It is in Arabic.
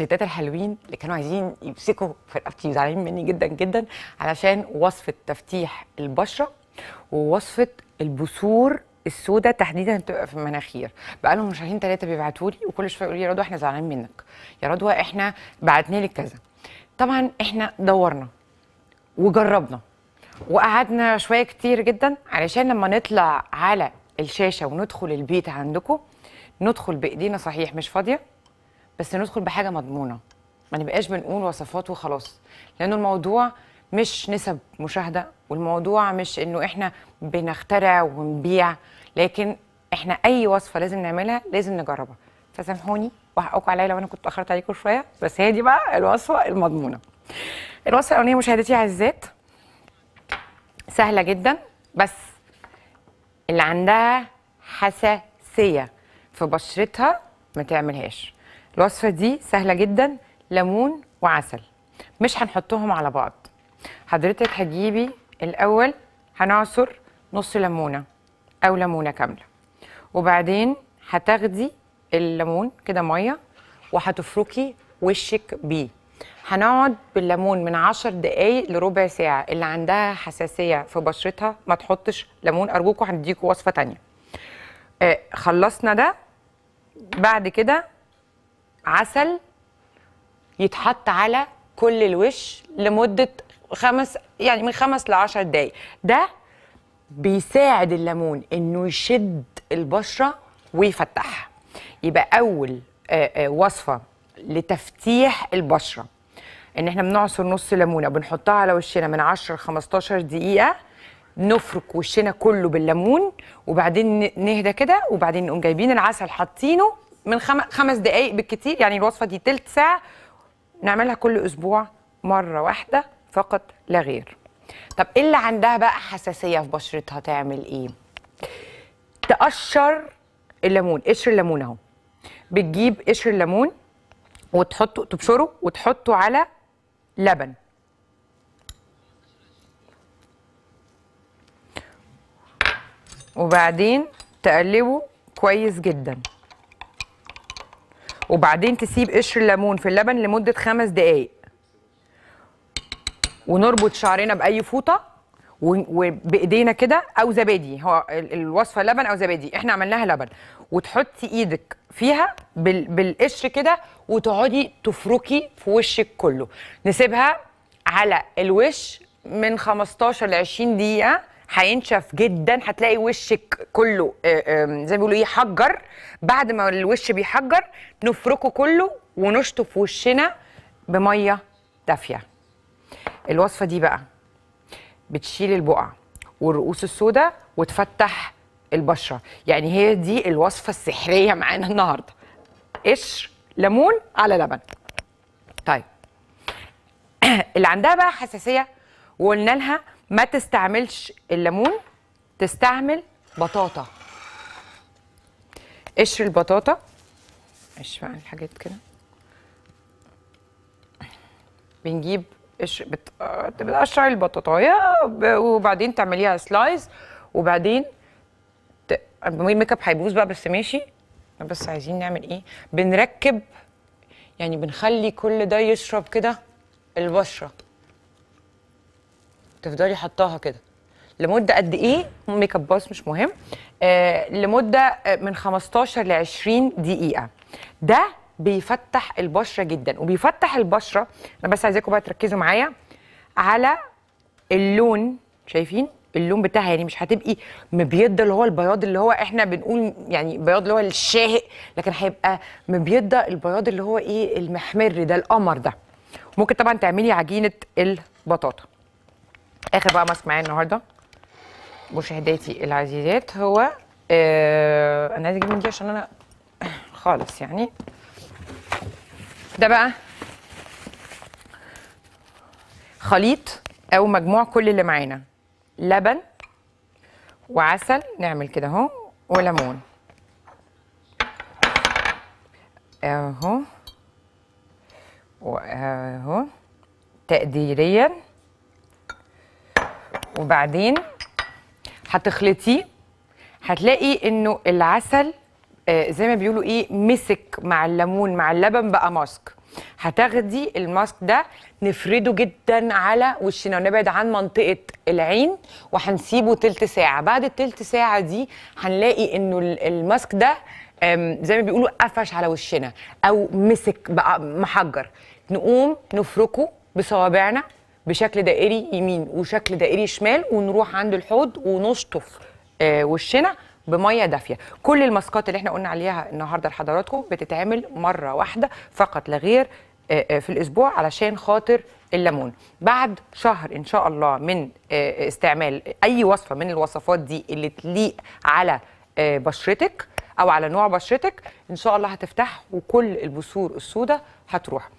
الستات الحلوين اللي كانوا عايزين يمسكوا فرقتي زعلانين مني جدا جدا علشان وصفه تفتيح البشره ووصفه البثور السوداء تحديدا بتبقى في المناخير بقى لهم شهرين ثلاثه بيبعتوا لي وكل شويه يقولوا لي يا رضوى احنا زعلانين منك يا رضوى احنا بعتنا لك كذا طبعا احنا دورنا وجربنا وقعدنا شويه كتير جدا علشان لما نطلع على الشاشه وندخل البيت عندكم ندخل بايدينا صحيح مش فاضيه بس ندخل بحاجه مضمونه ما نبقاش بنقول وصفات وخلاص لانه الموضوع مش نسب مشاهده والموضوع مش انه احنا بنخترع ونبيع لكن احنا اي وصفه لازم نعملها لازم نجربها فسامحوني وحقكم عليا لو انا كنت اخرت عليكم شويه بس هي دي بقى الوصفه المضمونه الوصفه الاولانيه مشاهدتي عزات سهله جدا بس اللي عندها حساسيه في بشرتها ما تعملهاش الوصفة دي سهلة جدا ليمون وعسل مش هنحطهم على بعض حضرتك هتجيبي الأول هنعصر نص ليمونة أو ليمونة كاملة وبعدين هتاخدي الليمون كده مية وهتفركي وشك بيه هنقعد بالليمون من عشر دقايق لربع ساعة اللي عندها حساسية في بشرتها ما تحطش ليمون أرجوكوا هنديكوا وصفة تانية آه، خلصنا ده بعد كده عسل يتحط على كل الوش لمده خمس يعني من خمس ل 10 دقائق ده بيساعد الليمون انه يشد البشره ويفتحها يبقى اول آه، آه، وصفه لتفتيح البشره ان احنا بنعصر نص ليمونه بنحطها على وشنا من 10 ل 15 دقيقه نفرك وشنا كله بالليمون وبعدين نهدى كده وبعدين نقوم جايبين العسل حاطينه من خمس دقائق بالكتير يعني الوصفه دي تلت ساعه نعملها كل اسبوع مره واحده فقط لا غير طب ايه اللي عندها بقى حساسيه في بشرتها تعمل ايه تقشر الليمون قشر الليمون اهو بتجيب قشر الليمون وتحطه تبشره وتحطه على لبن وبعدين تقلبه كويس جدا وبعدين تسيب قشر الليمون في اللبن لمده خمس دقائق ونربط شعرنا باي فوطه وبايدينا كده او زبادي هو الوصفه لبن او زبادي احنا عملناها لبن وتحطي ايدك فيها بالقشر كده وتقعدي تفركي في وشك كله نسيبها على الوش من 15 ل 20 دقيقه هينشف جدا هتلاقي وشك كله آه، زي ما بيقولوا ايه حجر بعد ما الوش بيحجر نفركه كله ونشطف وشنا بميه دافيه الوصفه دي بقى بتشيل البقع والرؤوس السوداء وتفتح البشره يعني هي دي الوصفه السحريه معانا النهارده قشر ليمون على لبن طيب اللي عندها بقى حساسيه وقلنا لها ما تستعملش الليمون تستعمل بطاطا قشر البطاطا معلش بقى الحاجات كده بنجيب قشر بت... بتقشري البطاطايا وبعدين تعمليها سلايز وبعدين ت... الميك اب هيبوظ بقى بس ماشي بس عايزين نعمل ايه بنركب يعني بنخلي كل ده يشرب كده البشره تفضلي حطاها كده لمده قد ايه ميك اب باص مش مهم آه لمده آه، من 15 ل 20 دقيقه ده بيفتح البشره جدا وبيفتح البشره انا بس عايزاكم بقى تركزوا معايا على اللون شايفين اللون بتاعها يعني مش هتبقي مبيضه اللي هو البياض اللي هو احنا بنقول يعني بياض اللي هو الشاهق لكن هيبقى مبيضه البياض اللي هو ايه المحمر ده القمر ده ممكن طبعا تعملي عجينه البطاطا اخر بقى ماسك معايا النهارده مشاهداتي العزيزات هو آه انا عايز اجيب من دي عشان انا خالص يعني ده بقى خليط او مجموع كل اللي معانا لبن وعسل نعمل كده اهو وليمون اهو واهو تقديريا وبعدين هتخلطيه هتلاقي انه العسل آه، زي ما بيقولوا ايه مسك مع الليمون مع اللبن بقى ماسك هتاخدي الماسك ده نفرده جدا على وشنا ونبعد عن منطقه العين وهنسيبه تلت ساعه بعد التلت ساعه دي هنلاقي انه الماسك ده زي ما بيقولوا قفش على وشنا او مسك بقى محجر نقوم نفركه بصوابعنا بشكل دائري يمين وشكل دائري شمال ونروح عند الحوض ونشطف آه، وشنا بميه دافيه كل الماسكات اللي احنا قلنا عليها النهارده لحضراتكم بتتعمل مره واحده فقط لا غير آه، آه، في الاسبوع علشان خاطر الليمون بعد شهر ان شاء الله من استعمال اي وصفه من الوصفات دي اللي تليق على بشرتك او على نوع بشرتك ان شاء الله هتفتح وكل البثور السوداء هتروح